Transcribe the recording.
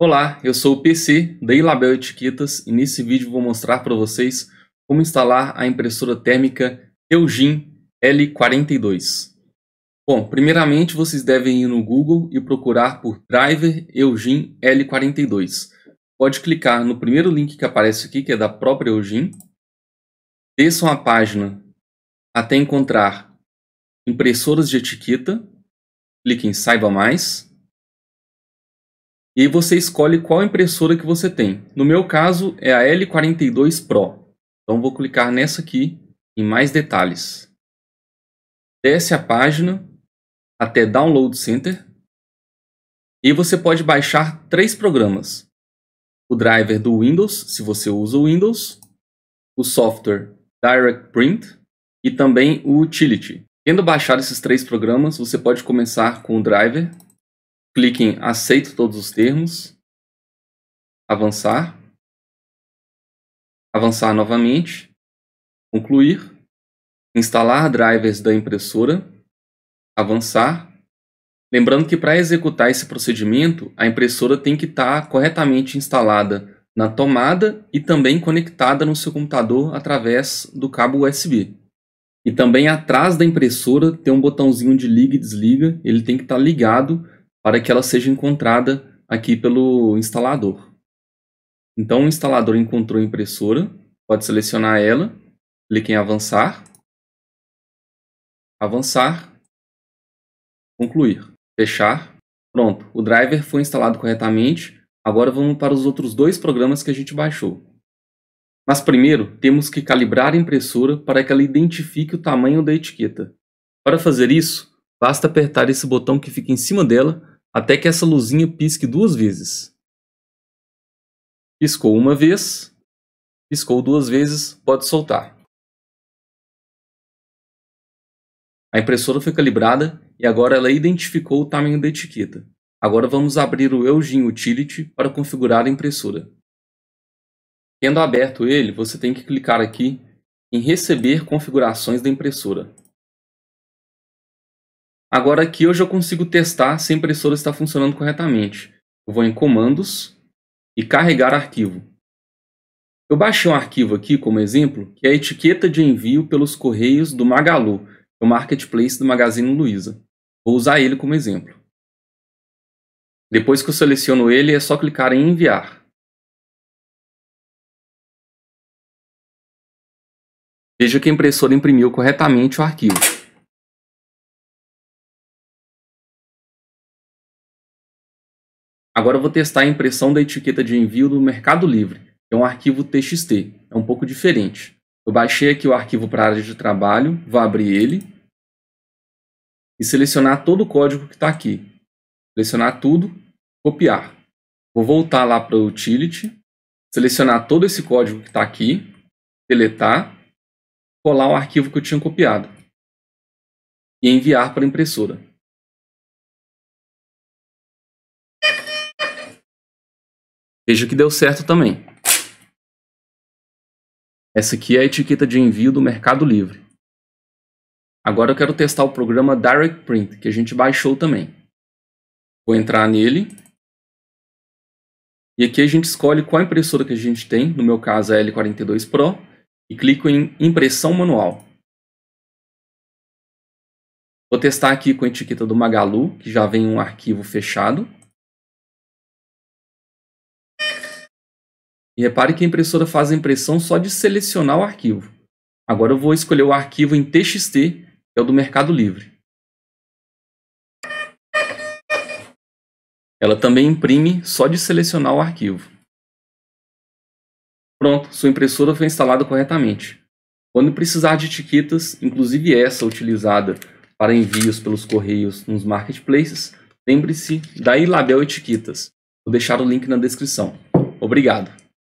Olá, eu sou o PC da Ilabel Etiquetas e nesse vídeo vou mostrar para vocês como instalar a impressora térmica Eugin L42. Bom, primeiramente vocês devem ir no Google e procurar por Driver Eugin L42. Pode clicar no primeiro link que aparece aqui, que é da própria Eugin. Desçam a página até encontrar impressoras de etiqueta. Clique em Saiba Mais. E aí você escolhe qual impressora que você tem. No meu caso é a L42 Pro. Então vou clicar nessa aqui em mais detalhes. Desce a página até Download Center. E você pode baixar três programas. O driver do Windows, se você usa o Windows, o software Direct Print e também o Utility. Tendo baixado esses três programas, você pode começar com o driver clique em aceito todos os termos, avançar, avançar novamente, concluir, instalar drivers da impressora, avançar. Lembrando que para executar esse procedimento, a impressora tem que estar tá corretamente instalada na tomada e também conectada no seu computador através do cabo USB. E também atrás da impressora tem um botãozinho de liga e desliga, ele tem que estar tá ligado para que ela seja encontrada aqui pelo instalador. Então, o instalador encontrou a impressora, pode selecionar ela, clique em avançar, avançar, concluir, fechar. Pronto, o driver foi instalado corretamente. Agora vamos para os outros dois programas que a gente baixou. Mas primeiro, temos que calibrar a impressora para que ela identifique o tamanho da etiqueta. Para fazer isso, basta apertar esse botão que fica em cima dela até que essa luzinha pisque duas vezes. Piscou uma vez, piscou duas vezes, pode soltar. A impressora foi calibrada e agora ela identificou o tamanho da etiqueta. Agora vamos abrir o Eugene Utility para configurar a impressora. Tendo aberto ele, você tem que clicar aqui em Receber configurações da impressora. Agora aqui eu já consigo testar se a impressora está funcionando corretamente. Eu vou em comandos e carregar arquivo. Eu baixei um arquivo aqui como exemplo, que é a etiqueta de envio pelos correios do Magalu, o marketplace do Magazine Luiza. Vou usar ele como exemplo. Depois que eu seleciono ele, é só clicar em enviar. Veja que a impressora imprimiu corretamente o arquivo. Agora eu vou testar a impressão da etiqueta de envio do Mercado Livre, que é um arquivo TXT, é um pouco diferente. Eu baixei aqui o arquivo para a área de trabalho, vou abrir ele e selecionar todo o código que está aqui. Selecionar tudo, copiar. Vou voltar lá para o Utility, selecionar todo esse código que está aqui, deletar, colar o arquivo que eu tinha copiado e enviar para a impressora. Veja que deu certo também. Essa aqui é a etiqueta de envio do Mercado Livre. Agora eu quero testar o programa Direct Print, que a gente baixou também. Vou entrar nele. E aqui a gente escolhe qual impressora que a gente tem, no meu caso é a L42 Pro, e clico em Impressão Manual. Vou testar aqui com a etiqueta do Magalu, que já vem um arquivo fechado. E repare que a impressora faz a impressão só de selecionar o arquivo. Agora eu vou escolher o arquivo em TXT, que é o do Mercado Livre. Ela também imprime só de selecionar o arquivo. Pronto, sua impressora foi instalada corretamente. Quando precisar de etiquetas, inclusive essa utilizada para envios pelos correios nos marketplaces, lembre-se da Ilabel Etiquetas. Vou deixar o link na descrição. Obrigado!